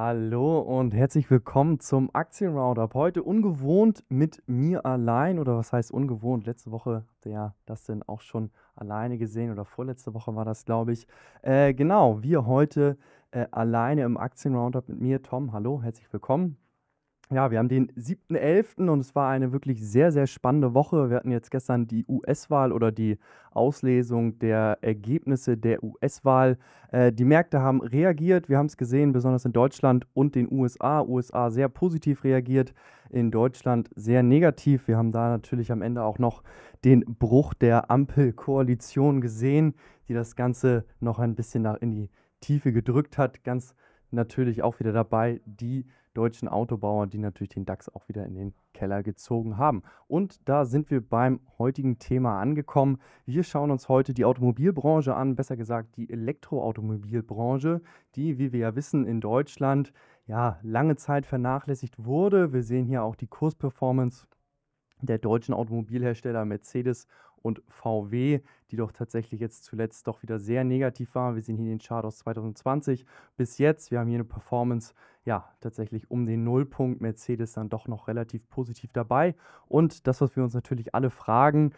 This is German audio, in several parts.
Hallo und herzlich willkommen zum Aktien-Roundup. Heute ungewohnt mit mir allein oder was heißt ungewohnt? Letzte Woche habt ihr ja das denn auch schon alleine gesehen oder vorletzte Woche war das, glaube ich. Äh, genau, wir heute äh, alleine im Aktien-Roundup mit mir. Tom, hallo, herzlich willkommen. Ja, wir haben den 7.11. und es war eine wirklich sehr, sehr spannende Woche. Wir hatten jetzt gestern die US-Wahl oder die Auslesung der Ergebnisse der US-Wahl. Äh, die Märkte haben reagiert. Wir haben es gesehen, besonders in Deutschland und den USA. USA sehr positiv reagiert, in Deutschland sehr negativ. Wir haben da natürlich am Ende auch noch den Bruch der Ampelkoalition gesehen, die das Ganze noch ein bisschen in die Tiefe gedrückt hat. Ganz natürlich auch wieder dabei die deutschen Autobauer, die natürlich den DAX auch wieder in den Keller gezogen haben. Und da sind wir beim heutigen Thema angekommen. Wir schauen uns heute die Automobilbranche an, besser gesagt die Elektroautomobilbranche, die, wie wir ja wissen, in Deutschland ja lange Zeit vernachlässigt wurde. Wir sehen hier auch die Kursperformance der deutschen Automobilhersteller Mercedes und VW, die doch tatsächlich jetzt zuletzt doch wieder sehr negativ war. Wir sehen hier den Chart aus 2020 bis jetzt. Wir haben hier eine Performance ja, tatsächlich um den Nullpunkt Mercedes dann doch noch relativ positiv dabei. Und das, was wir uns natürlich alle fragen,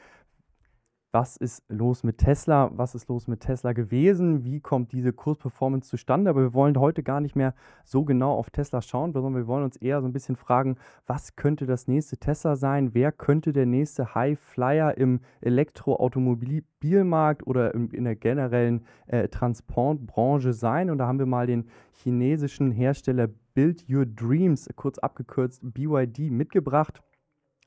was ist los mit Tesla, was ist los mit Tesla gewesen, wie kommt diese Kursperformance zustande. Aber wir wollen heute gar nicht mehr so genau auf Tesla schauen, sondern wir wollen uns eher so ein bisschen fragen, was könnte das nächste Tesla sein, wer könnte der nächste High Flyer im Elektroautomobilmarkt oder in der generellen äh, Transportbranche sein. Und da haben wir mal den chinesischen Hersteller Build Your Dreams, kurz abgekürzt BYD, mitgebracht.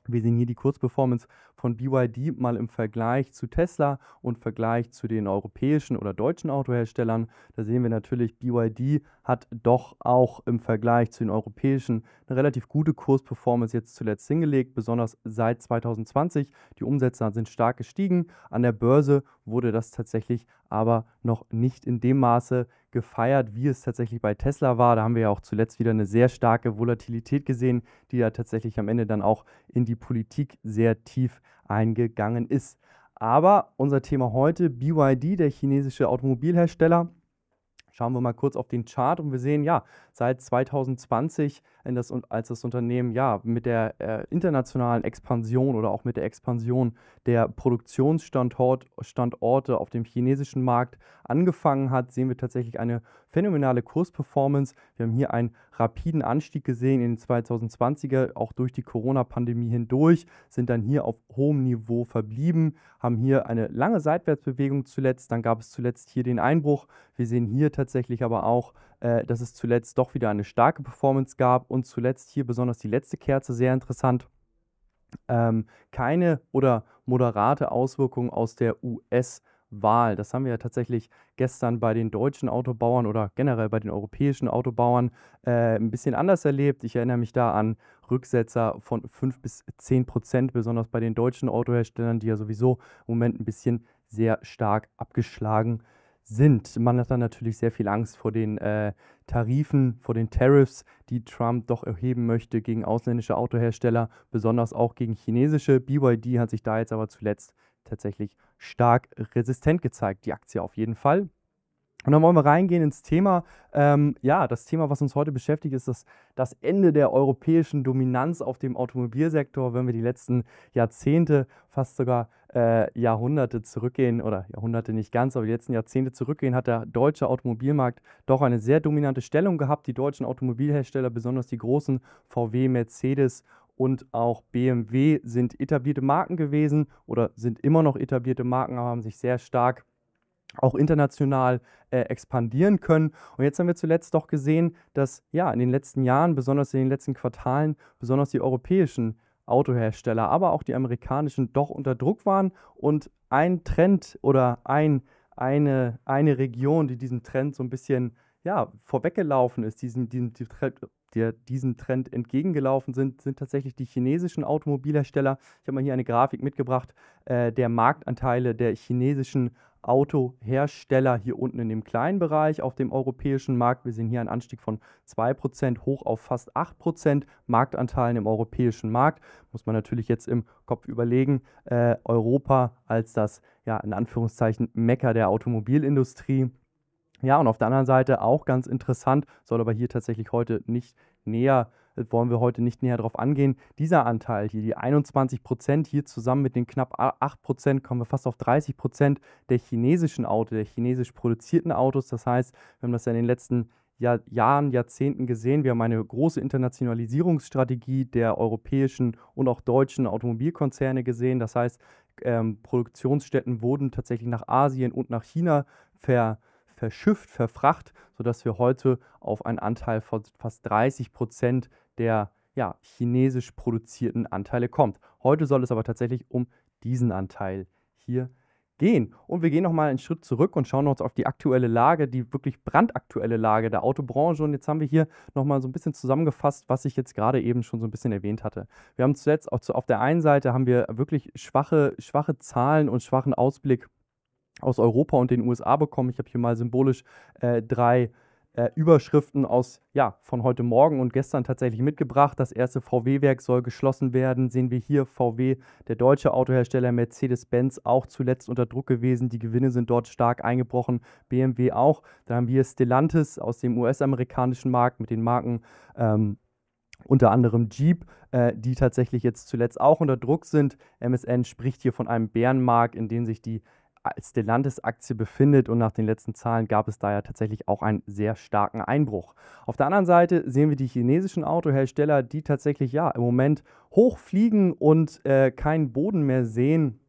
Wir sehen hier die Kurzperformance von BYD mal im Vergleich zu Tesla und Vergleich zu den europäischen oder deutschen Autoherstellern, da sehen wir natürlich, BYD hat doch auch im Vergleich zu den europäischen eine relativ gute Kursperformance jetzt zuletzt hingelegt, besonders seit 2020. Die Umsätze sind stark gestiegen. An der Börse wurde das tatsächlich aber noch nicht in dem Maße gefeiert, wie es tatsächlich bei Tesla war. Da haben wir ja auch zuletzt wieder eine sehr starke Volatilität gesehen, die ja tatsächlich am Ende dann auch in die Politik sehr tief eingegangen ist. Aber unser Thema heute, BYD, der chinesische Automobilhersteller, Schauen wir mal kurz auf den Chart und wir sehen, ja, seit 2020, das, als das Unternehmen ja mit der äh, internationalen Expansion oder auch mit der Expansion der Produktionsstandorte auf dem chinesischen Markt angefangen hat, sehen wir tatsächlich eine phänomenale Kursperformance. Wir haben hier einen rapiden Anstieg gesehen in den 2020er, auch durch die Corona-Pandemie hindurch, sind dann hier auf hohem Niveau verblieben, haben hier eine lange Seitwärtsbewegung zuletzt, dann gab es zuletzt hier den Einbruch. Wir sehen hier tatsächlich tatsächlich aber auch, äh, dass es zuletzt doch wieder eine starke Performance gab und zuletzt hier besonders die letzte Kerze sehr interessant. Ähm, keine oder moderate Auswirkungen aus der US-Wahl. Das haben wir ja tatsächlich gestern bei den deutschen Autobauern oder generell bei den europäischen Autobauern äh, ein bisschen anders erlebt. Ich erinnere mich da an Rücksetzer von 5 bis 10 Prozent, besonders bei den deutschen Autoherstellern, die ja sowieso im Moment ein bisschen sehr stark abgeschlagen sind sind. Man hat dann natürlich sehr viel Angst vor den äh, Tarifen, vor den Tariffs, die Trump doch erheben möchte gegen ausländische Autohersteller, besonders auch gegen chinesische. BYD hat sich da jetzt aber zuletzt tatsächlich stark resistent gezeigt, die Aktie auf jeden Fall. Und dann wollen wir reingehen ins Thema. Ähm, ja, das Thema, was uns heute beschäftigt, ist das, das Ende der europäischen Dominanz auf dem Automobilsektor. Wenn wir die letzten Jahrzehnte, fast sogar äh, Jahrhunderte zurückgehen, oder Jahrhunderte nicht ganz, aber die letzten Jahrzehnte zurückgehen, hat der deutsche Automobilmarkt doch eine sehr dominante Stellung gehabt. Die deutschen Automobilhersteller, besonders die großen VW, Mercedes und auch BMW, sind etablierte Marken gewesen oder sind immer noch etablierte Marken, aber haben sich sehr stark auch international äh, expandieren können. Und jetzt haben wir zuletzt doch gesehen, dass ja in den letzten Jahren, besonders in den letzten Quartalen, besonders die europäischen Autohersteller, aber auch die amerikanischen doch unter Druck waren. Und ein Trend oder ein, eine, eine Region, die diesem Trend so ein bisschen ja, vorweggelaufen ist, diesem, diesem, der diesem Trend entgegengelaufen sind, sind tatsächlich die chinesischen Automobilhersteller. Ich habe mal hier eine Grafik mitgebracht, äh, der Marktanteile der chinesischen Automobilhersteller. Autohersteller hier unten in dem kleinen Bereich auf dem europäischen Markt. Wir sehen hier einen Anstieg von 2% hoch auf fast 8% Marktanteilen im europäischen Markt. Muss man natürlich jetzt im Kopf überlegen, äh, Europa als das, ja, in Anführungszeichen, Mecker der Automobilindustrie. Ja, und auf der anderen Seite auch ganz interessant, soll aber hier tatsächlich heute nicht näher äh, wollen wir heute nicht näher darauf angehen. Dieser Anteil hier, die 21 Prozent, hier zusammen mit den knapp 8 Prozent, kommen wir fast auf 30 Prozent der chinesischen Autos, der chinesisch produzierten Autos. Das heißt, wir haben das ja in den letzten Jahr, Jahren, Jahrzehnten gesehen. Wir haben eine große Internationalisierungsstrategie der europäischen und auch deutschen Automobilkonzerne gesehen. Das heißt, ähm, Produktionsstätten wurden tatsächlich nach Asien und nach China ver verschifft, verfracht, sodass wir heute auf einen Anteil von fast 30 Prozent der ja, chinesisch produzierten Anteile kommt. Heute soll es aber tatsächlich um diesen Anteil hier gehen. Und wir gehen nochmal einen Schritt zurück und schauen uns auf die aktuelle Lage, die wirklich brandaktuelle Lage der Autobranche. Und jetzt haben wir hier nochmal so ein bisschen zusammengefasst, was ich jetzt gerade eben schon so ein bisschen erwähnt hatte. Wir haben zuletzt auch zu, auf der einen Seite haben wir wirklich schwache, schwache Zahlen und schwachen Ausblick aus Europa und den USA bekommen. Ich habe hier mal symbolisch äh, drei äh, Überschriften aus, ja, von heute Morgen und gestern tatsächlich mitgebracht. Das erste VW-Werk soll geschlossen werden. Sehen wir hier VW, der deutsche Autohersteller Mercedes-Benz, auch zuletzt unter Druck gewesen. Die Gewinne sind dort stark eingebrochen. BMW auch. Dann haben wir Stellantis aus dem US-amerikanischen Markt mit den Marken ähm, unter anderem Jeep, äh, die tatsächlich jetzt zuletzt auch unter Druck sind. MSN spricht hier von einem Bärenmarkt, in dem sich die Stellantis-Aktie befindet und nach den letzten Zahlen gab es da ja tatsächlich auch einen sehr starken Einbruch. Auf der anderen Seite sehen wir die chinesischen Autohersteller, die tatsächlich ja im Moment hochfliegen und äh, keinen Boden mehr sehen.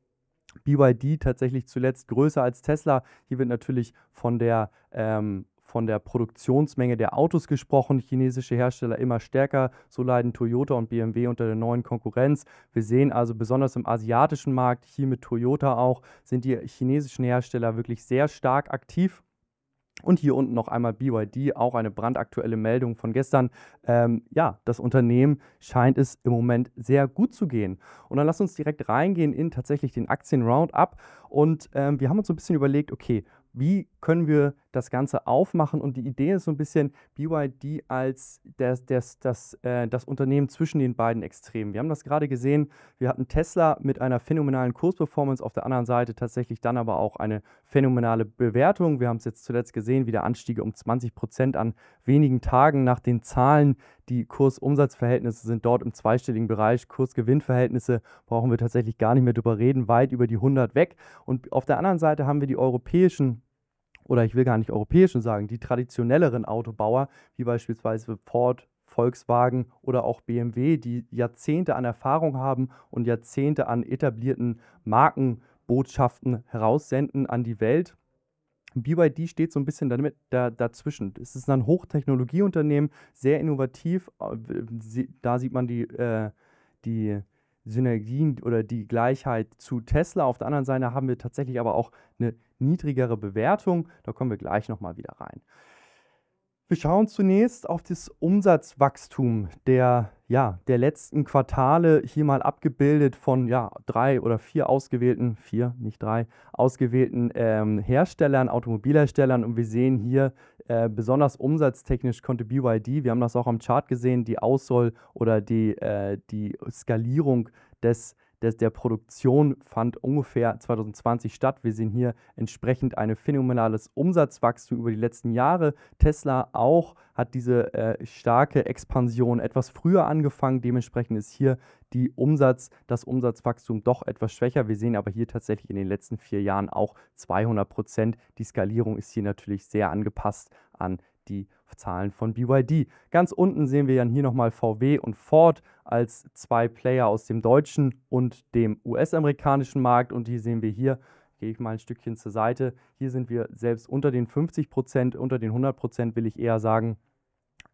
BYD tatsächlich zuletzt größer als Tesla. Hier wird natürlich von der ähm, von der Produktionsmenge der Autos gesprochen. Chinesische Hersteller immer stärker, so leiden Toyota und BMW unter der neuen Konkurrenz. Wir sehen also besonders im asiatischen Markt, hier mit Toyota auch, sind die chinesischen Hersteller wirklich sehr stark aktiv. Und hier unten noch einmal BYD, auch eine brandaktuelle Meldung von gestern. Ähm, ja, das Unternehmen scheint es im Moment sehr gut zu gehen. Und dann lass uns direkt reingehen in tatsächlich den Aktien-Roundup. Und ähm, wir haben uns so ein bisschen überlegt, okay, wie können wir das Ganze aufmachen. Und die Idee ist so ein bisschen BYD als das, das, das, äh, das Unternehmen zwischen den beiden Extremen. Wir haben das gerade gesehen. Wir hatten Tesla mit einer phänomenalen Kursperformance, auf der anderen Seite tatsächlich dann aber auch eine phänomenale Bewertung. Wir haben es jetzt zuletzt gesehen, wieder Anstiege um 20 Prozent an wenigen Tagen nach den Zahlen. Die Kursumsatzverhältnisse sind dort im zweistelligen Bereich. Kursgewinnverhältnisse brauchen wir tatsächlich gar nicht mehr drüber reden, weit über die 100 weg. Und auf der anderen Seite haben wir die europäischen oder ich will gar nicht europäischen sagen, die traditionelleren Autobauer, wie beispielsweise Ford, Volkswagen oder auch BMW, die Jahrzehnte an Erfahrung haben und Jahrzehnte an etablierten Markenbotschaften heraussenden an die Welt. BYD steht so ein bisschen damit, da, dazwischen. Es ist ein Hochtechnologieunternehmen, sehr innovativ. Da sieht man die, äh, die Synergien oder die Gleichheit zu Tesla. Auf der anderen Seite haben wir tatsächlich aber auch eine niedrigere Bewertung. Da kommen wir gleich nochmal wieder rein. Wir schauen zunächst auf das Umsatzwachstum der, ja, der letzten Quartale, hier mal abgebildet von ja, drei oder vier ausgewählten, vier, nicht drei, ausgewählten ähm, Herstellern, Automobilherstellern. Und wir sehen hier äh, besonders umsatztechnisch konnte BYD, wir haben das auch am Chart gesehen, die Aussoll oder die, äh, die Skalierung des der, der Produktion fand ungefähr 2020 statt. Wir sehen hier entsprechend ein phänomenales Umsatzwachstum über die letzten Jahre. Tesla auch hat diese äh, starke Expansion etwas früher angefangen. Dementsprechend ist hier die Umsatz, das Umsatzwachstum doch etwas schwächer. Wir sehen aber hier tatsächlich in den letzten vier Jahren auch 200 Prozent. Die Skalierung ist hier natürlich sehr angepasst an die Zahlen von BYD. Ganz unten sehen wir dann hier nochmal VW und Ford als zwei Player aus dem deutschen und dem US-amerikanischen Markt. Und hier sehen wir hier, gehe ich mal ein Stückchen zur Seite. Hier sind wir selbst unter den 50 Prozent, unter den 100 Prozent will ich eher sagen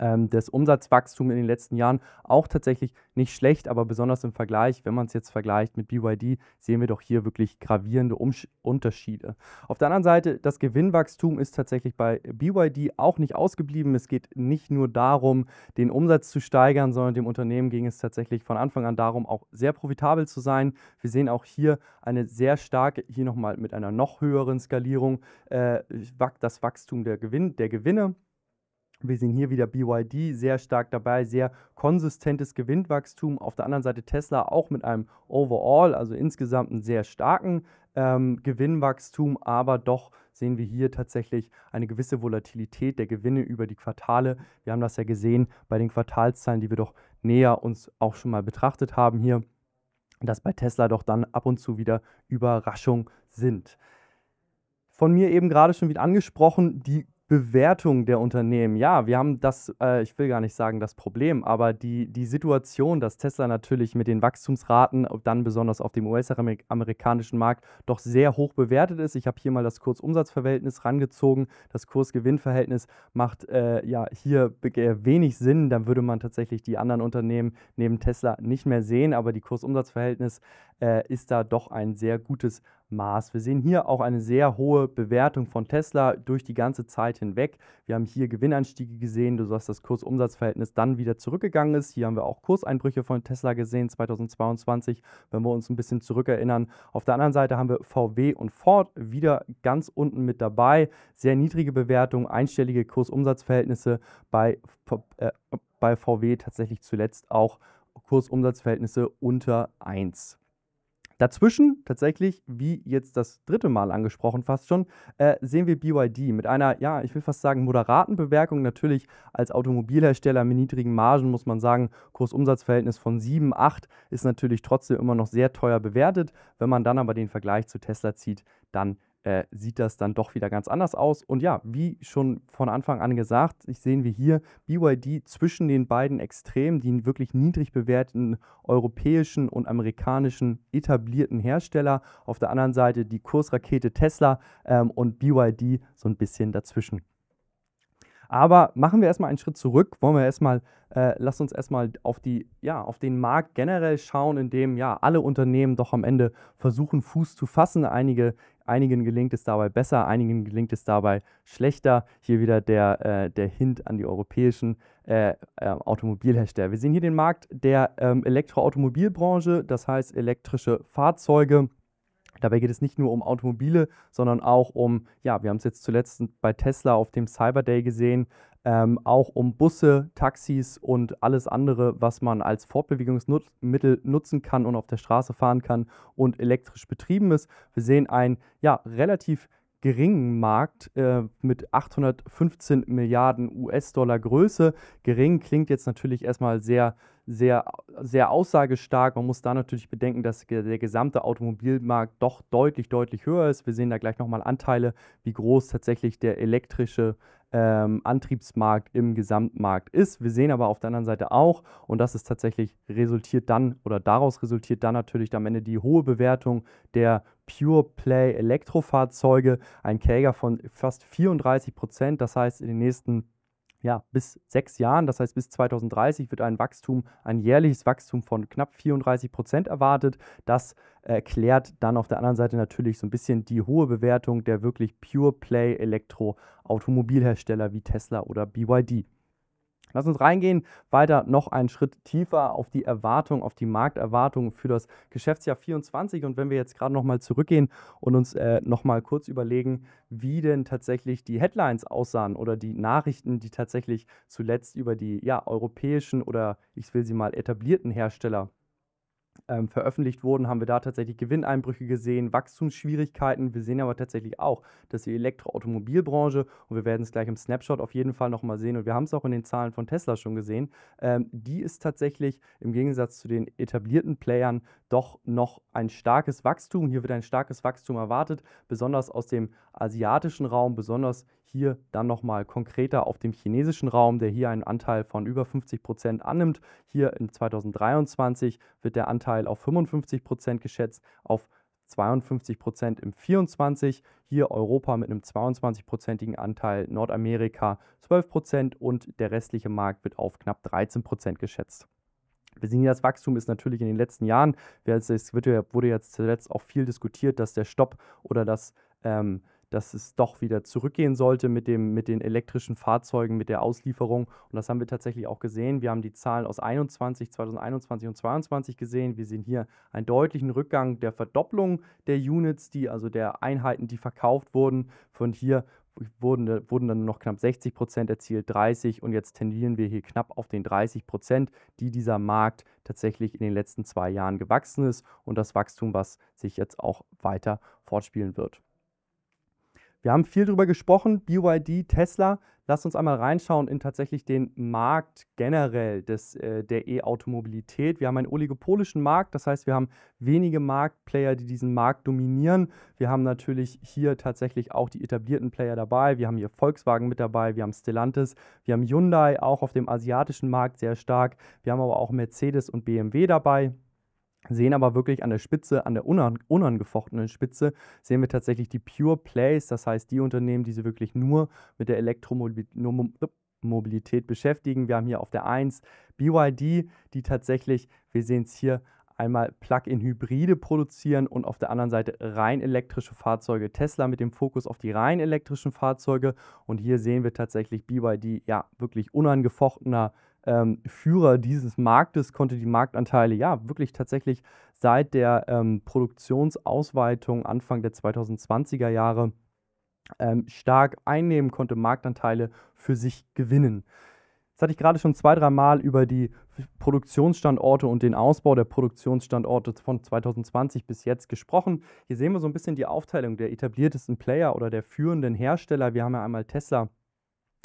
ähm, das Umsatzwachstum in den letzten Jahren auch tatsächlich nicht schlecht, aber besonders im Vergleich, wenn man es jetzt vergleicht mit BYD, sehen wir doch hier wirklich gravierende Umsch Unterschiede. Auf der anderen Seite, das Gewinnwachstum ist tatsächlich bei BYD auch nicht ausgeblieben. Es geht nicht nur darum, den Umsatz zu steigern, sondern dem Unternehmen ging es tatsächlich von Anfang an darum, auch sehr profitabel zu sein. Wir sehen auch hier eine sehr starke, hier nochmal mit einer noch höheren Skalierung, äh, das Wachstum der, Gewinn, der Gewinne. Wir sehen hier wieder BYD sehr stark dabei, sehr konsistentes Gewinnwachstum. Auf der anderen Seite Tesla auch mit einem Overall, also insgesamt einen sehr starken ähm, Gewinnwachstum, aber doch sehen wir hier tatsächlich eine gewisse Volatilität der Gewinne über die Quartale. Wir haben das ja gesehen bei den Quartalszahlen, die wir doch näher uns auch schon mal betrachtet haben hier, dass bei Tesla doch dann ab und zu wieder Überraschungen sind. Von mir eben gerade schon wieder angesprochen, die Bewertung der Unternehmen. Ja, wir haben das, äh, ich will gar nicht sagen das Problem, aber die, die Situation, dass Tesla natürlich mit den Wachstumsraten, dann besonders auf dem US-amerikanischen Markt, doch sehr hoch bewertet ist. Ich habe hier mal das Kurzumsatzverhältnis rangezogen. Das Kursgewinnverhältnis macht äh, ja hier äh, wenig Sinn. Dann würde man tatsächlich die anderen Unternehmen neben Tesla nicht mehr sehen, aber die Kursumsatzverhältnis äh, ist da doch ein sehr gutes Maß. Wir sehen hier auch eine sehr hohe Bewertung von Tesla durch die ganze Zeit hinweg. Wir haben hier Gewinnanstiege gesehen, sodass das Kursumsatzverhältnis dann wieder zurückgegangen ist. Hier haben wir auch Kurseinbrüche von Tesla gesehen 2022, wenn wir uns ein bisschen zurückerinnern. Auf der anderen Seite haben wir VW und Ford wieder ganz unten mit dabei. Sehr niedrige Bewertung, einstellige Kursumsatzverhältnisse bei, äh, bei VW tatsächlich zuletzt auch Kursumsatzverhältnisse unter 1. Dazwischen tatsächlich, wie jetzt das dritte Mal angesprochen fast schon, äh, sehen wir BYD mit einer, ja, ich will fast sagen, moderaten Bewerkung. Natürlich als Automobilhersteller mit niedrigen Margen muss man sagen, Kursumsatzverhältnis von 7, 8 ist natürlich trotzdem immer noch sehr teuer bewertet. Wenn man dann aber den Vergleich zu Tesla zieht, dann äh, sieht das dann doch wieder ganz anders aus. Und ja, wie schon von Anfang an gesagt, ich sehen wir hier BYD zwischen den beiden Extremen, die wirklich niedrig bewerteten europäischen und amerikanischen etablierten Hersteller. Auf der anderen Seite die Kursrakete Tesla ähm, und BYD so ein bisschen dazwischen. Aber machen wir erstmal einen Schritt zurück. Wollen wir erstmal, äh, lass uns erstmal auf die, ja, auf den Markt generell schauen, in dem ja alle Unternehmen doch am Ende versuchen, Fuß zu fassen. Einige, einigen gelingt es dabei besser, einigen gelingt es dabei schlechter. Hier wieder der, äh, der Hint an die europäischen äh, ähm, Automobilhersteller. Wir sehen hier den Markt der ähm, Elektroautomobilbranche, das heißt elektrische Fahrzeuge Dabei geht es nicht nur um Automobile, sondern auch um, ja, wir haben es jetzt zuletzt bei Tesla auf dem Cyber Day gesehen, ähm, auch um Busse, Taxis und alles andere, was man als Fortbewegungsmittel nutzen kann und auf der Straße fahren kann und elektrisch betrieben ist. Wir sehen ein ja, relativ geringen Markt äh, mit 815 Milliarden US-Dollar Größe. Gering klingt jetzt natürlich erstmal sehr, sehr, sehr aussagestark. Man muss da natürlich bedenken, dass der gesamte Automobilmarkt doch deutlich, deutlich höher ist. Wir sehen da gleich nochmal Anteile, wie groß tatsächlich der elektrische ähm, Antriebsmarkt im Gesamtmarkt ist. Wir sehen aber auf der anderen Seite auch, und das ist tatsächlich resultiert dann oder daraus resultiert dann natürlich am Ende die hohe Bewertung der Pure Play Elektrofahrzeuge, ein Käger von fast 34 Prozent. Das heißt, in den nächsten ja, bis sechs Jahren, das heißt bis 2030 wird ein Wachstum, ein jährliches Wachstum von knapp 34 Prozent erwartet. Das erklärt dann auf der anderen Seite natürlich so ein bisschen die hohe Bewertung der wirklich Pure Play Elektroautomobilhersteller wie Tesla oder BYD. Lass uns reingehen, weiter noch einen Schritt tiefer auf die Erwartung, auf die Markterwartung für das Geschäftsjahr 24. Und wenn wir jetzt gerade nochmal zurückgehen und uns äh, nochmal kurz überlegen, wie denn tatsächlich die Headlines aussahen oder die Nachrichten, die tatsächlich zuletzt über die ja, europäischen oder ich will sie mal etablierten Hersteller ähm, veröffentlicht wurden, haben wir da tatsächlich Gewinneinbrüche gesehen, Wachstumsschwierigkeiten. Wir sehen aber tatsächlich auch, dass die Elektroautomobilbranche, und wir werden es gleich im Snapshot auf jeden Fall nochmal sehen, und wir haben es auch in den Zahlen von Tesla schon gesehen, ähm, die ist tatsächlich im Gegensatz zu den etablierten Playern doch noch ein starkes Wachstum. Hier wird ein starkes Wachstum erwartet, besonders aus dem asiatischen Raum, besonders hier dann nochmal konkreter auf dem chinesischen Raum, der hier einen Anteil von über 50 Prozent annimmt. Hier in 2023 wird der Anteil auf 55 Prozent geschätzt, auf 52 Prozent im 24, hier Europa mit einem 22-prozentigen Anteil, Nordamerika 12 Prozent und der restliche Markt wird auf knapp 13 Prozent geschätzt. Wir sehen, hier, das Wachstum ist natürlich in den letzten Jahren, es wurde jetzt zuletzt auch viel diskutiert, dass der Stopp oder das ähm, dass es doch wieder zurückgehen sollte mit, dem, mit den elektrischen Fahrzeugen, mit der Auslieferung. Und das haben wir tatsächlich auch gesehen. Wir haben die Zahlen aus 2021, 2021 und 2022 gesehen. Wir sehen hier einen deutlichen Rückgang der Verdopplung der Units, die, also der Einheiten, die verkauft wurden. Von hier wurden, wurden dann noch knapp 60 Prozent erzielt, 30 und jetzt tendieren wir hier knapp auf den 30 Prozent, die dieser Markt tatsächlich in den letzten zwei Jahren gewachsen ist und das Wachstum, was sich jetzt auch weiter fortspielen wird. Wir haben viel darüber gesprochen, BYD, Tesla. Lasst uns einmal reinschauen in tatsächlich den Markt generell des, äh, der E-Automobilität. Wir haben einen oligopolischen Markt, das heißt, wir haben wenige Marktplayer, die diesen Markt dominieren. Wir haben natürlich hier tatsächlich auch die etablierten Player dabei. Wir haben hier Volkswagen mit dabei, wir haben Stellantis, wir haben Hyundai auch auf dem asiatischen Markt sehr stark. Wir haben aber auch Mercedes und BMW dabei sehen aber wirklich an der Spitze, an der unan unangefochtenen Spitze, sehen wir tatsächlich die Pure Plays, das heißt die Unternehmen, die sie wirklich nur mit der Elektromobilität beschäftigen. Wir haben hier auf der 1 BYD, die tatsächlich, wir sehen es hier, einmal Plug-in-Hybride produzieren und auf der anderen Seite rein elektrische Fahrzeuge. Tesla mit dem Fokus auf die rein elektrischen Fahrzeuge. Und hier sehen wir tatsächlich BYD, ja, wirklich unangefochtener ähm, Führer dieses Marktes konnte die Marktanteile ja wirklich tatsächlich seit der ähm, Produktionsausweitung Anfang der 2020er Jahre ähm, stark einnehmen, konnte Marktanteile für sich gewinnen. Jetzt hatte ich gerade schon zwei, dreimal über die Produktionsstandorte und den Ausbau der Produktionsstandorte von 2020 bis jetzt gesprochen. Hier sehen wir so ein bisschen die Aufteilung der etabliertesten Player oder der führenden Hersteller. Wir haben ja einmal Tesla,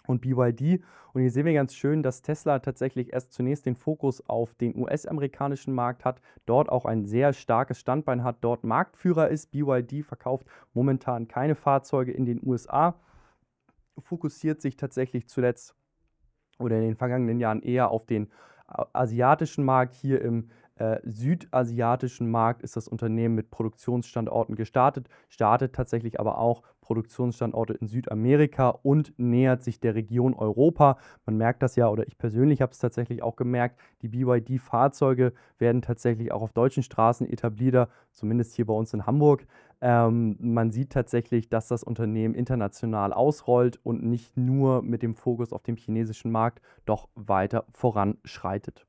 und BYD. Und hier sehen wir ganz schön, dass Tesla tatsächlich erst zunächst den Fokus auf den US-amerikanischen Markt hat, dort auch ein sehr starkes Standbein hat, dort Marktführer ist. BYD verkauft momentan keine Fahrzeuge in den USA, fokussiert sich tatsächlich zuletzt oder in den vergangenen Jahren eher auf den äh, asiatischen Markt. Hier im äh, südasiatischen Markt ist das Unternehmen mit Produktionsstandorten gestartet, startet tatsächlich aber auch Produktionsstandorte in Südamerika und nähert sich der Region Europa. Man merkt das ja, oder ich persönlich habe es tatsächlich auch gemerkt, die BYD-Fahrzeuge werden tatsächlich auch auf deutschen Straßen etablierter, zumindest hier bei uns in Hamburg. Ähm, man sieht tatsächlich, dass das Unternehmen international ausrollt und nicht nur mit dem Fokus auf dem chinesischen Markt doch weiter voranschreitet.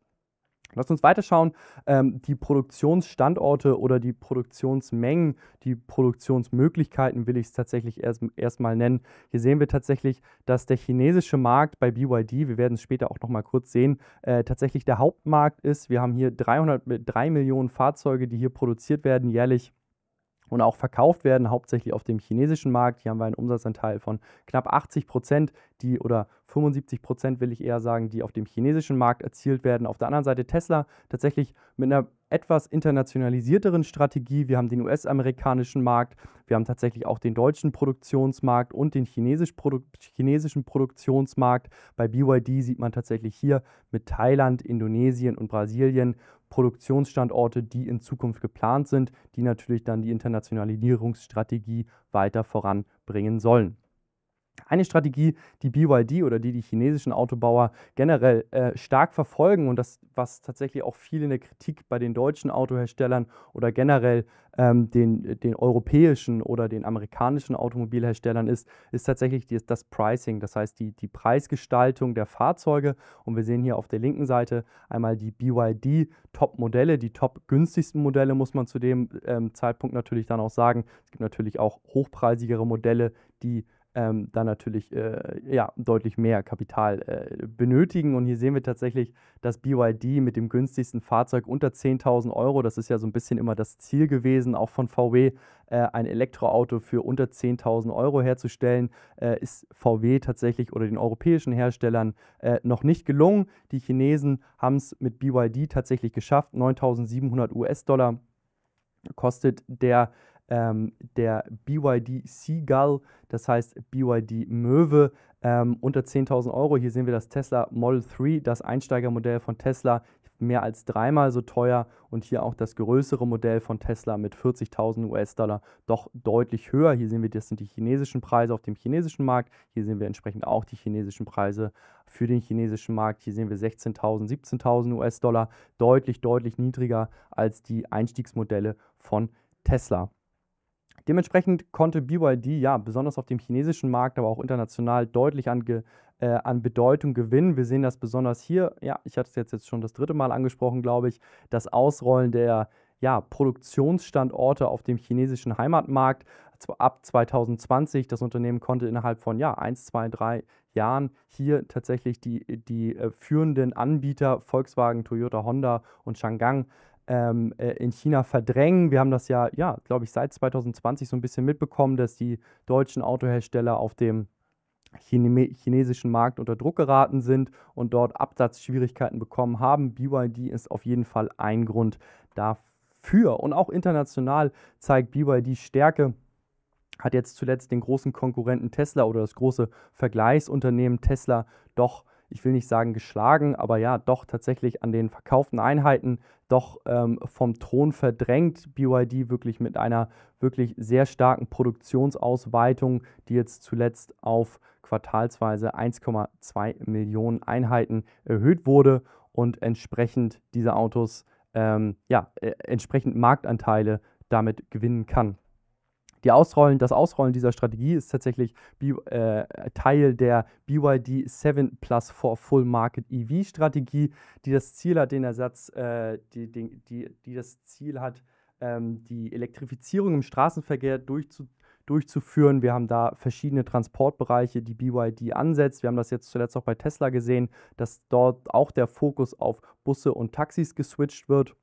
Lass uns weiterschauen. Ähm, die Produktionsstandorte oder die Produktionsmengen, die Produktionsmöglichkeiten will ich es tatsächlich erstmal erst nennen. Hier sehen wir tatsächlich, dass der chinesische Markt bei BYD, wir werden es später auch nochmal kurz sehen, äh, tatsächlich der Hauptmarkt ist. Wir haben hier 303 Millionen Fahrzeuge, die hier produziert werden jährlich und auch verkauft werden, hauptsächlich auf dem chinesischen Markt. Hier haben wir einen Umsatzanteil von knapp 80 Prozent, die oder 75 Prozent will ich eher sagen, die auf dem chinesischen Markt erzielt werden. Auf der anderen Seite Tesla tatsächlich mit einer etwas internationalisierteren Strategie. Wir haben den US-amerikanischen Markt, wir haben tatsächlich auch den deutschen Produktionsmarkt und den chinesisch Produ chinesischen Produktionsmarkt. Bei BYD sieht man tatsächlich hier mit Thailand, Indonesien und Brasilien Produktionsstandorte, die in Zukunft geplant sind, die natürlich dann die Internationalisierungsstrategie weiter voranbringen sollen. Eine Strategie, die BYD oder die die chinesischen Autobauer generell äh, stark verfolgen und das, was tatsächlich auch viel in der Kritik bei den deutschen Autoherstellern oder generell ähm, den, den europäischen oder den amerikanischen Automobilherstellern ist, ist tatsächlich die, das Pricing, das heißt die, die Preisgestaltung der Fahrzeuge. Und wir sehen hier auf der linken Seite einmal die BYD Top-Modelle, die top-günstigsten Modelle, muss man zu dem ähm, Zeitpunkt natürlich dann auch sagen. Es gibt natürlich auch hochpreisigere Modelle, die ähm, dann natürlich äh, ja, deutlich mehr Kapital äh, benötigen. Und hier sehen wir tatsächlich, dass BYD mit dem günstigsten Fahrzeug unter 10.000 Euro, das ist ja so ein bisschen immer das Ziel gewesen, auch von VW, äh, ein Elektroauto für unter 10.000 Euro herzustellen, äh, ist VW tatsächlich oder den europäischen Herstellern äh, noch nicht gelungen. Die Chinesen haben es mit BYD tatsächlich geschafft, 9.700 US-Dollar kostet der ähm, der BYD Seagull, das heißt BYD Möwe, ähm, unter 10.000 Euro. Hier sehen wir das Tesla Model 3, das Einsteigermodell von Tesla, mehr als dreimal so teuer und hier auch das größere Modell von Tesla mit 40.000 US-Dollar doch deutlich höher. Hier sehen wir, das sind die chinesischen Preise auf dem chinesischen Markt. Hier sehen wir entsprechend auch die chinesischen Preise für den chinesischen Markt. Hier sehen wir 16.000, 17.000 US-Dollar, deutlich, deutlich niedriger als die Einstiegsmodelle von Tesla. Dementsprechend konnte BYD ja besonders auf dem chinesischen Markt, aber auch international deutlich an, äh, an Bedeutung gewinnen. Wir sehen das besonders hier, ja, ich hatte es jetzt, schon das dritte Mal angesprochen, glaube ich, das Ausrollen der ja, Produktionsstandorte auf dem chinesischen Heimatmarkt ab 2020. Das Unternehmen konnte innerhalb von ja, 1, 2, 3 Jahren hier tatsächlich die, die äh, führenden Anbieter Volkswagen, Toyota, Honda und Shangang ähm, äh, in China verdrängen. Wir haben das ja, ja, glaube ich, seit 2020 so ein bisschen mitbekommen, dass die deutschen Autohersteller auf dem Chine chinesischen Markt unter Druck geraten sind und dort Absatzschwierigkeiten bekommen haben. BYD ist auf jeden Fall ein Grund dafür. Und auch international zeigt BYD Stärke hat jetzt zuletzt den großen Konkurrenten Tesla oder das große Vergleichsunternehmen Tesla doch ich will nicht sagen geschlagen, aber ja, doch tatsächlich an den verkauften Einheiten doch ähm, vom Thron verdrängt. BYD wirklich mit einer wirklich sehr starken Produktionsausweitung, die jetzt zuletzt auf quartalsweise 1,2 Millionen Einheiten erhöht wurde und entsprechend diese Autos, ähm, ja, äh, entsprechend Marktanteile damit gewinnen kann. Die Ausrollen, das Ausrollen dieser Strategie ist tatsächlich B, äh, Teil der BYD 7 Plus 4 Full Market EV Strategie, die das Ziel hat, den Ersatz, äh, die, die, die, die, das Ziel hat, ähm, die Elektrifizierung im Straßenverkehr durchzuführen durchzuführen. Wir haben da verschiedene Transportbereiche, die BYD ansetzt. Wir haben das jetzt zuletzt auch bei Tesla gesehen, dass dort auch der Fokus auf Busse und Taxis geswitcht wird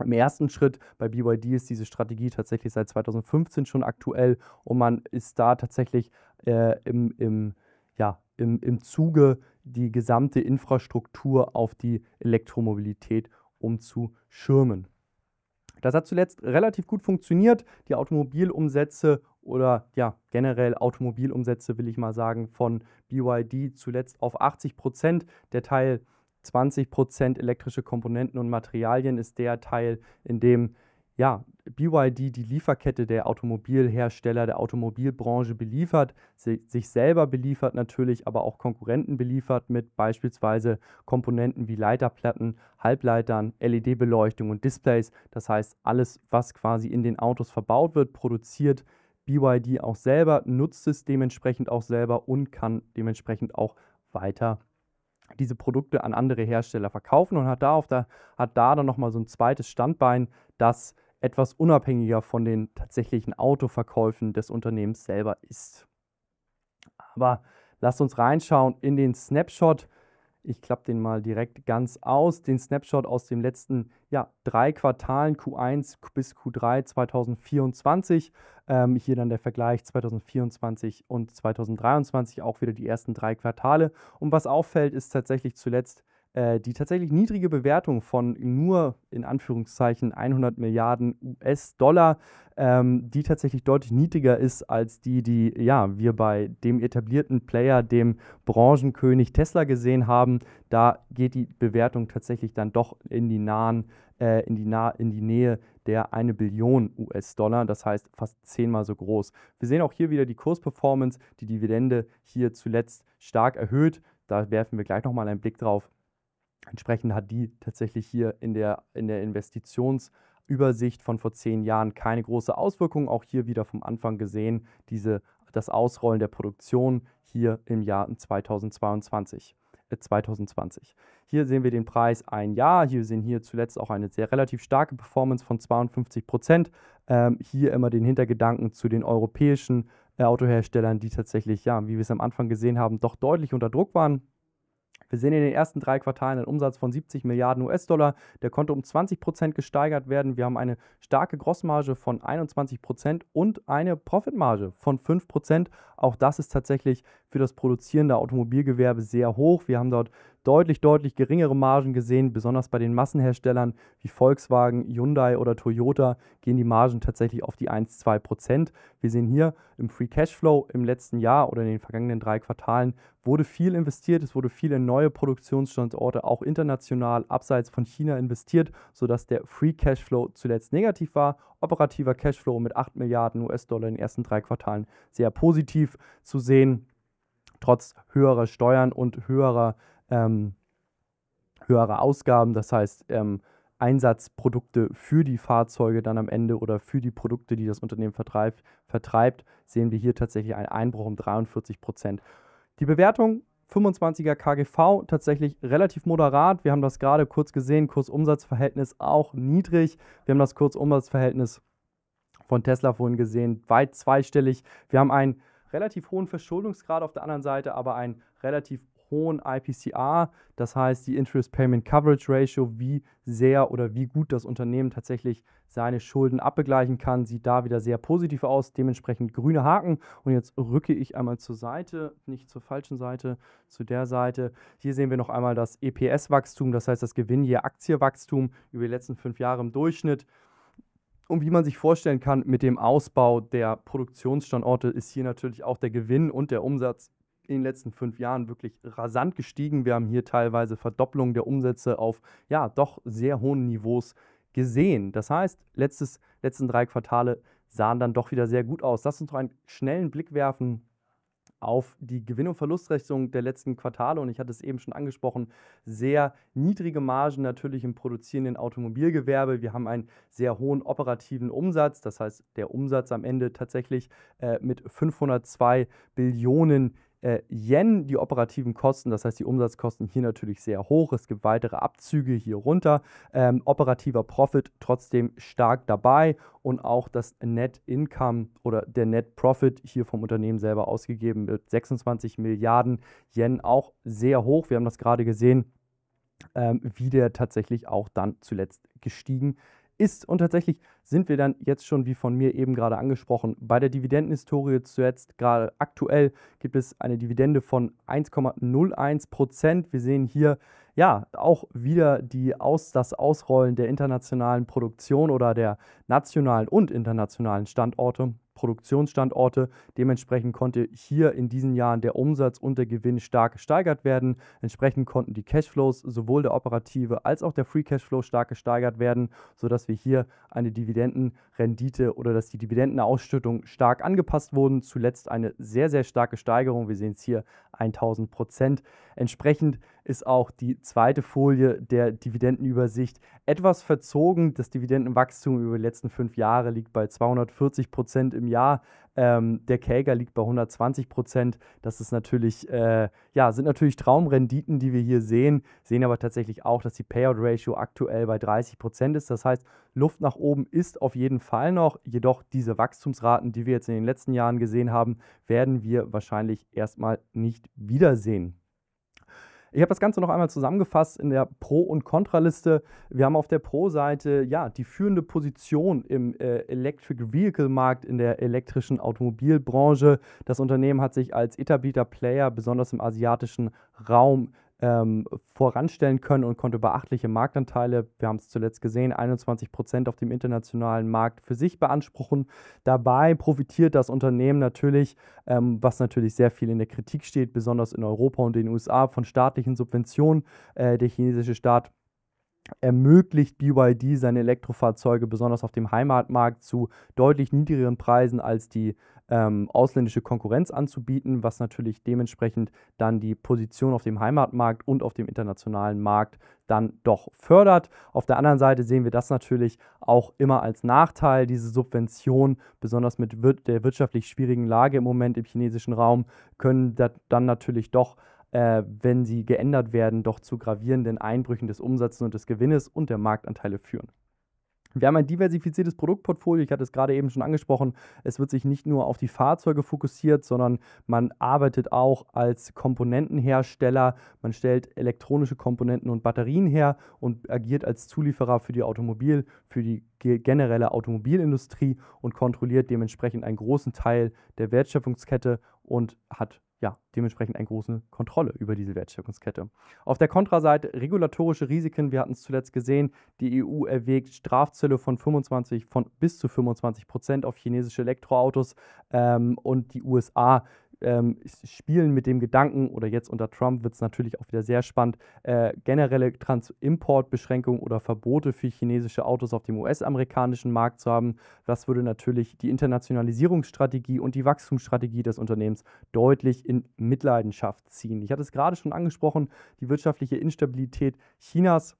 im ersten Schritt bei BYD ist diese Strategie tatsächlich seit 2015 schon aktuell und man ist da tatsächlich äh, im, im, ja, im, im Zuge, die gesamte Infrastruktur auf die Elektromobilität umzuschirmen. Das hat zuletzt relativ gut funktioniert. Die Automobilumsätze oder ja, generell Automobilumsätze, will ich mal sagen, von BYD zuletzt auf 80 Prozent. Der Teil 20 Prozent elektrische Komponenten und Materialien ist der Teil, in dem ja, BYD die Lieferkette der Automobilhersteller, der Automobilbranche beliefert, sich selber beliefert natürlich, aber auch Konkurrenten beliefert mit beispielsweise Komponenten wie Leiterplatten, Halbleitern, LED-Beleuchtung und Displays. Das heißt, alles, was quasi in den Autos verbaut wird, produziert BYD auch selber, nutzt es dementsprechend auch selber und kann dementsprechend auch weiter diese Produkte an andere Hersteller verkaufen und hat da, auf der, hat da dann nochmal so ein zweites Standbein, das etwas unabhängiger von den tatsächlichen Autoverkäufen des Unternehmens selber ist. Aber lasst uns reinschauen in den Snapshot ich klappe den mal direkt ganz aus. Den Snapshot aus den letzten ja, drei Quartalen, Q1 bis Q3 2024. Ähm, hier dann der Vergleich 2024 und 2023, auch wieder die ersten drei Quartale. Und was auffällt, ist tatsächlich zuletzt äh, die tatsächlich niedrige Bewertung von nur in Anführungszeichen 100 Milliarden US-Dollar, ähm, die tatsächlich deutlich niedriger ist als die, die ja, wir bei dem etablierten Player, dem Branchenkönig Tesla gesehen haben. Da geht die Bewertung tatsächlich dann doch in die nahen äh, in, die Na in die Nähe der 1 Billion US-Dollar, das heißt fast zehnmal so groß. Wir sehen auch hier wieder die Kursperformance, die Dividende hier zuletzt stark erhöht. Da werfen wir gleich nochmal einen Blick drauf. Entsprechend hat die tatsächlich hier in der, in der Investitionsübersicht von vor zehn Jahren keine große Auswirkung. Auch hier wieder vom Anfang gesehen, diese, das Ausrollen der Produktion hier im Jahr 2022. 2020. Äh, hier sehen wir den Preis ein Jahr. Hier sehen hier zuletzt auch eine sehr relativ starke Performance von 52 Prozent. Ähm, hier immer den Hintergedanken zu den europäischen äh, Autoherstellern, die tatsächlich, ja, wie wir es am Anfang gesehen haben, doch deutlich unter Druck waren. Wir sehen in den ersten drei Quartalen einen Umsatz von 70 Milliarden US-Dollar. Der konnte um 20 Prozent gesteigert werden. Wir haben eine starke Grossmarge von 21 Prozent und eine Profitmarge von 5 Prozent. Auch das ist tatsächlich für das produzierende Automobilgewerbe sehr hoch. Wir haben dort deutlich, deutlich geringere Margen gesehen. Besonders bei den Massenherstellern wie Volkswagen, Hyundai oder Toyota gehen die Margen tatsächlich auf die 1-2 Wir sehen hier im Free Cashflow im letzten Jahr oder in den vergangenen drei Quartalen wurde viel investiert. Es wurde viel in neue Produktionsstandorte, auch international abseits von China investiert, sodass der Free Cashflow zuletzt negativ war. Operativer Cashflow mit 8 Milliarden US-Dollar in den ersten drei Quartalen sehr positiv zu sehen trotz höherer Steuern und höherer ähm, höhere Ausgaben, das heißt ähm, Einsatzprodukte für die Fahrzeuge dann am Ende oder für die Produkte, die das Unternehmen vertreibt, vertreibt sehen wir hier tatsächlich einen Einbruch um 43 Prozent. Die Bewertung 25er KGV tatsächlich relativ moderat. Wir haben das gerade kurz gesehen, Kursumsatzverhältnis auch niedrig. Wir haben das Kursumsatzverhältnis von Tesla vorhin gesehen, weit zweistellig. Wir haben einen relativ hohen Verschuldungsgrad auf der anderen Seite, aber einen relativ hohen IPCR, das heißt die Interest Payment Coverage Ratio, wie sehr oder wie gut das Unternehmen tatsächlich seine Schulden abbegleichen kann, sieht da wieder sehr positiv aus. Dementsprechend grüne Haken. Und jetzt rücke ich einmal zur Seite, nicht zur falschen Seite, zu der Seite. Hier sehen wir noch einmal das EPS-Wachstum, das heißt das Gewinn je Aktiewachstum über die letzten fünf Jahre im Durchschnitt. Und wie man sich vorstellen kann, mit dem Ausbau der Produktionsstandorte ist hier natürlich auch der Gewinn und der Umsatz in den letzten fünf Jahren wirklich rasant gestiegen. Wir haben hier teilweise Verdopplung der Umsätze auf ja doch sehr hohen Niveaus gesehen. Das heißt, letztes, letzten drei Quartale sahen dann doch wieder sehr gut aus. Lass uns doch einen schnellen Blick werfen auf die Gewinn- und Verlustrechnung der letzten Quartale. Und ich hatte es eben schon angesprochen, sehr niedrige Margen natürlich im produzierenden Automobilgewerbe. Wir haben einen sehr hohen operativen Umsatz. Das heißt, der Umsatz am Ende tatsächlich äh, mit 502 Billionen äh, Yen die operativen Kosten, das heißt die Umsatzkosten hier natürlich sehr hoch. Es gibt weitere Abzüge hier runter. Ähm, operativer Profit trotzdem stark dabei und auch das Net Income oder der Net Profit hier vom Unternehmen selber ausgegeben wird. 26 Milliarden Yen auch sehr hoch. Wir haben das gerade gesehen, ähm, wie der tatsächlich auch dann zuletzt gestiegen ist. Und tatsächlich sind wir dann jetzt schon, wie von mir eben gerade angesprochen, bei der Dividendenhistorie zuletzt gerade aktuell gibt es eine Dividende von 1,01 Prozent. Wir sehen hier ja auch wieder die Aus, das Ausrollen der internationalen Produktion oder der nationalen und internationalen Standorte. Produktionsstandorte. Dementsprechend konnte hier in diesen Jahren der Umsatz und der Gewinn stark gesteigert werden. Entsprechend konnten die Cashflows sowohl der operative als auch der Free Cashflow stark gesteigert werden, sodass wir hier eine Dividende Dividendenrendite oder dass die Dividendenausschüttung stark angepasst wurden. Zuletzt eine sehr, sehr starke Steigerung. Wir sehen es hier 1000 Prozent. Entsprechend ist auch die zweite Folie der Dividendenübersicht etwas verzogen. Das Dividendenwachstum über die letzten fünf Jahre liegt bei 240 Prozent im Jahr. Ähm, der Käger liegt bei 120 Prozent. Das ist natürlich, äh, ja, sind natürlich Traumrenditen, die wir hier sehen. Sehen aber tatsächlich auch, dass die Payout Ratio aktuell bei 30 Prozent ist. Das heißt, Luft nach oben ist auf jeden Fall noch. Jedoch diese Wachstumsraten, die wir jetzt in den letzten Jahren gesehen haben, werden wir wahrscheinlich erstmal nicht wiedersehen. Ich habe das Ganze noch einmal zusammengefasst in der Pro- und Kontraliste. Wir haben auf der Pro-Seite ja die führende Position im äh, Electric Vehicle-Markt in der elektrischen Automobilbranche. Das Unternehmen hat sich als etablierter Player besonders im asiatischen Raum ähm, voranstellen können und konnte beachtliche Marktanteile, wir haben es zuletzt gesehen, 21 Prozent auf dem internationalen Markt für sich beanspruchen. Dabei profitiert das Unternehmen natürlich, ähm, was natürlich sehr viel in der Kritik steht, besonders in Europa und den USA, von staatlichen Subventionen. Äh, der chinesische Staat ermöglicht BYD seine Elektrofahrzeuge besonders auf dem Heimatmarkt zu deutlich niedrigeren Preisen als die ähm, ausländische Konkurrenz anzubieten, was natürlich dementsprechend dann die Position auf dem Heimatmarkt und auf dem internationalen Markt dann doch fördert. Auf der anderen Seite sehen wir das natürlich auch immer als Nachteil, diese Subvention, besonders mit wir der wirtschaftlich schwierigen Lage im Moment im chinesischen Raum, können dann natürlich doch äh, wenn sie geändert werden, doch zu gravierenden Einbrüchen des Umsatzes und des Gewinnes und der Marktanteile führen. Wir haben ein diversifiziertes Produktportfolio, ich hatte es gerade eben schon angesprochen. Es wird sich nicht nur auf die Fahrzeuge fokussiert, sondern man arbeitet auch als Komponentenhersteller. Man stellt elektronische Komponenten und Batterien her und agiert als Zulieferer für die Automobil, für die generelle Automobilindustrie und kontrolliert dementsprechend einen großen Teil der Wertschöpfungskette und hat ja, dementsprechend eine große Kontrolle über diese Wertschöpfungskette. Auf der Kontraseite regulatorische Risiken, wir hatten es zuletzt gesehen, die EU erwägt Strafzölle von 25 von bis zu 25 Prozent auf chinesische Elektroautos ähm, und die USA ähm, spielen mit dem Gedanken, oder jetzt unter Trump wird es natürlich auch wieder sehr spannend, äh, generelle Transimportbeschränkungen oder Verbote für chinesische Autos auf dem US-amerikanischen Markt zu haben. Das würde natürlich die Internationalisierungsstrategie und die Wachstumsstrategie des Unternehmens deutlich in Mitleidenschaft ziehen. Ich hatte es gerade schon angesprochen, die wirtschaftliche Instabilität Chinas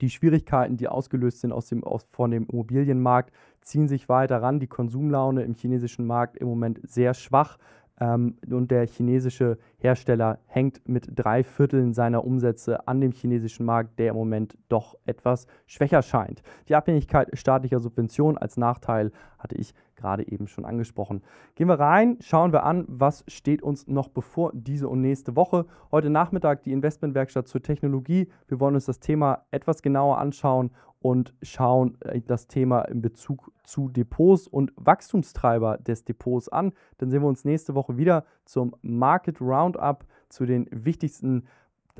die Schwierigkeiten, die ausgelöst sind aus dem, aus, von dem Immobilienmarkt, ziehen sich weiter ran. Die Konsumlaune im chinesischen Markt im Moment sehr schwach. Ähm, und der chinesische Hersteller hängt mit drei Vierteln seiner Umsätze an dem chinesischen Markt, der im Moment doch etwas schwächer scheint. Die Abhängigkeit staatlicher Subventionen als Nachteil hatte ich gerade eben schon angesprochen. Gehen wir rein, schauen wir an, was steht uns noch bevor diese und nächste Woche. Heute Nachmittag die Investmentwerkstatt zur Technologie. Wir wollen uns das Thema etwas genauer anschauen und schauen äh, das Thema in Bezug zu Depots und Wachstumstreiber des Depots an. Dann sehen wir uns nächste Woche wieder zum Market Roundup, zu den wichtigsten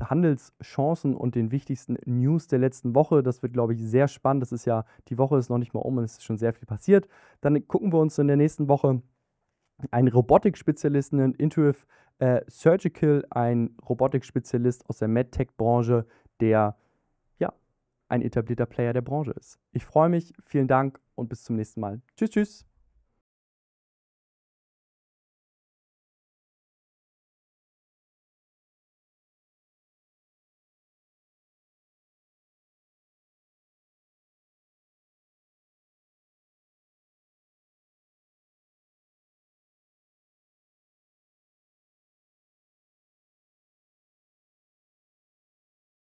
Handelschancen und den wichtigsten News der letzten Woche. Das wird, glaube ich, sehr spannend. Das ist ja, die Woche ist noch nicht mal um und es ist schon sehr viel passiert. Dann gucken wir uns in der nächsten Woche einen Robotikspezialisten in Intuitive äh, Surgical, ein Robotikspezialist aus der MedTech-Branche, der ein etablierter Player der Branche ist. Ich freue mich, vielen Dank und bis zum nächsten Mal. Tschüss, tschüss.